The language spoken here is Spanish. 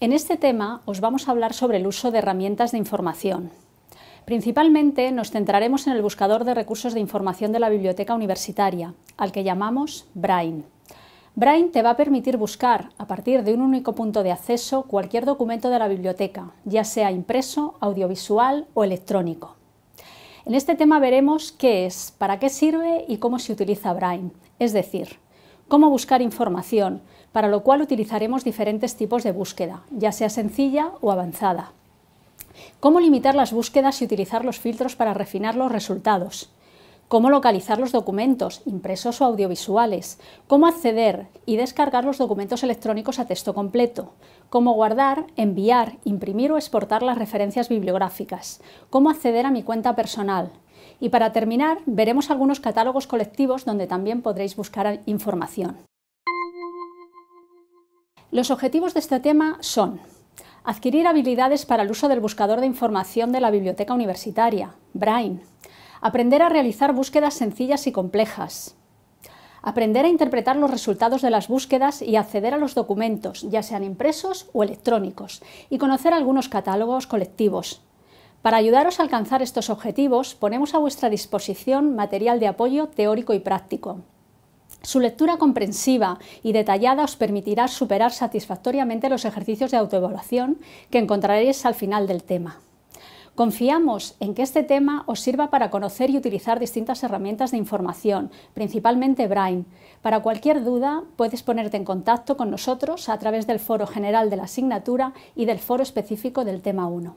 En este tema os vamos a hablar sobre el uso de herramientas de información. Principalmente nos centraremos en el buscador de recursos de información de la biblioteca universitaria, al que llamamos Brain. Brain te va a permitir buscar, a partir de un único punto de acceso, cualquier documento de la biblioteca, ya sea impreso, audiovisual o electrónico. En este tema veremos qué es, para qué sirve y cómo se utiliza Brain, es decir, cómo buscar información, para lo cual utilizaremos diferentes tipos de búsqueda, ya sea sencilla o avanzada. Cómo limitar las búsquedas y utilizar los filtros para refinar los resultados. Cómo localizar los documentos, impresos o audiovisuales. Cómo acceder y descargar los documentos electrónicos a texto completo. Cómo guardar, enviar, imprimir o exportar las referencias bibliográficas. Cómo acceder a mi cuenta personal. Y para terminar, veremos algunos catálogos colectivos donde también podréis buscar información. Los objetivos de este tema son adquirir habilidades para el uso del buscador de información de la biblioteca universitaria, Brain, aprender a realizar búsquedas sencillas y complejas, aprender a interpretar los resultados de las búsquedas y acceder a los documentos, ya sean impresos o electrónicos, y conocer algunos catálogos colectivos, para ayudaros a alcanzar estos objetivos, ponemos a vuestra disposición material de apoyo teórico y práctico. Su lectura comprensiva y detallada os permitirá superar satisfactoriamente los ejercicios de autoevaluación que encontraréis al final del tema. Confiamos en que este tema os sirva para conocer y utilizar distintas herramientas de información, principalmente Brain. Para cualquier duda, puedes ponerte en contacto con nosotros a través del foro general de la asignatura y del foro específico del tema 1.